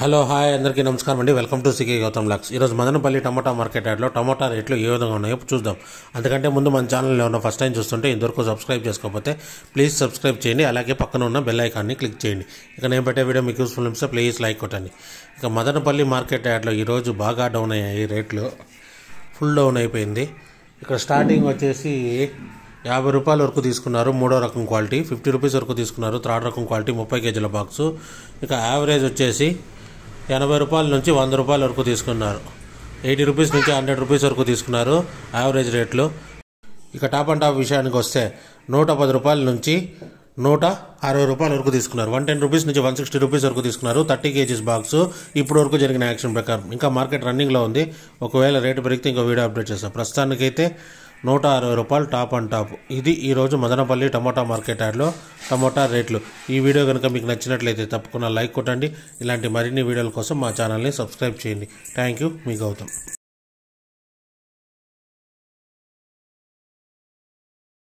hello hi అందరికీ నమస్కారం అండి వెల్కమ్ టు సికే గౌతమ్ లక్స్ ఈరోజు మదనపల్లి టమాటా మార్కెట్ యార్డ్లో టమాటా రేట్లు ఏ విధంగా ఉన్నాయో చూద్దాం అందుకంటే ముందు మన ఛానల్లో ఉన్న ఫస్ట్ టైం చూస్తుంటే ఇంతవరకు సబ్స్క్రైబ్ చేసుకోకపోతే ప్లీజ్ సబ్స్క్రైబ్ చేయండి అలాగే పక్కన ఉన్న బెల్ ఐకాన్ని క్లిక్ చేయండి ఇక నేను పెట్టే వీడియో మీకు యూస్ఫుల్ నిమిషం ప్లీజ్ లైక్ కొట్టండి ఇక మదనపల్లి మార్కెట్ యార్డ్లో ఈరోజు బాగా డౌన్ అయ్యాయి రేట్లు ఫుల్ డౌన్ అయిపోయింది ఇక్కడ స్టార్టింగ్ వచ్చేసి యాభై రూపాయల వరకు తీసుకున్నారు మూడో రకం క్వాలిటీ ఫిఫ్టీ రూపీస్ వరకు తీసుకున్నారు థర్డ్ రకం క్వాలిటీ ముప్పై కేజీల బాక్సు ఇక యావరేజ్ వచ్చేసి ఎనభై రూపాయల నుంచి వంద రూపాయల వరకు తీసుకున్నారు ఎయిటీ రూపీస్ నుంచి హండ్రెడ్ రూపీస్ వరకు తీసుకున్నారు యావరేజ్ రేట్లు ఇక టాప్ అండ్ టాప్ విషయానికి వస్తే నూట పది రూపాయల నుంచి నూట అరవై రూపాయల వరకు తీసుకున్నారు వన్ టెన్ రూపీస్ నుంచి వన్ సిక్స్టీ రూపీస్ వరకు తీసుకున్నారు థర్టీ కేజీస్ బాక్స్ ఇప్పుడు వరకు జరిగిన యాక్షన్ ప్రకారం ఇంకా మార్కెట్ రన్నింగ్లో ఉంది ఒకవేళ రేటు పెరిగితే ఇంకో వీడియో అప్డేట్ చేస్తాం ప్రస్తుతానికైతే నూట అరవై రూపాయలు టాప్ అండ్ టాప్ ఇది ఈరోజు మదనపల్లి టమోటా మార్కెట్ యార్డ్లో టమోటా రేట్లు ఈ వీడియో కనుక మీకు నచ్చినట్లయితే తప్పకుండా లైక్ కొట్టండి ఇలాంటి మరిన్ని వీడియోల కోసం మా ఛానల్ని సబ్స్క్రైబ్ చేయండి థ్యాంక్ యూ మీ గౌతమ్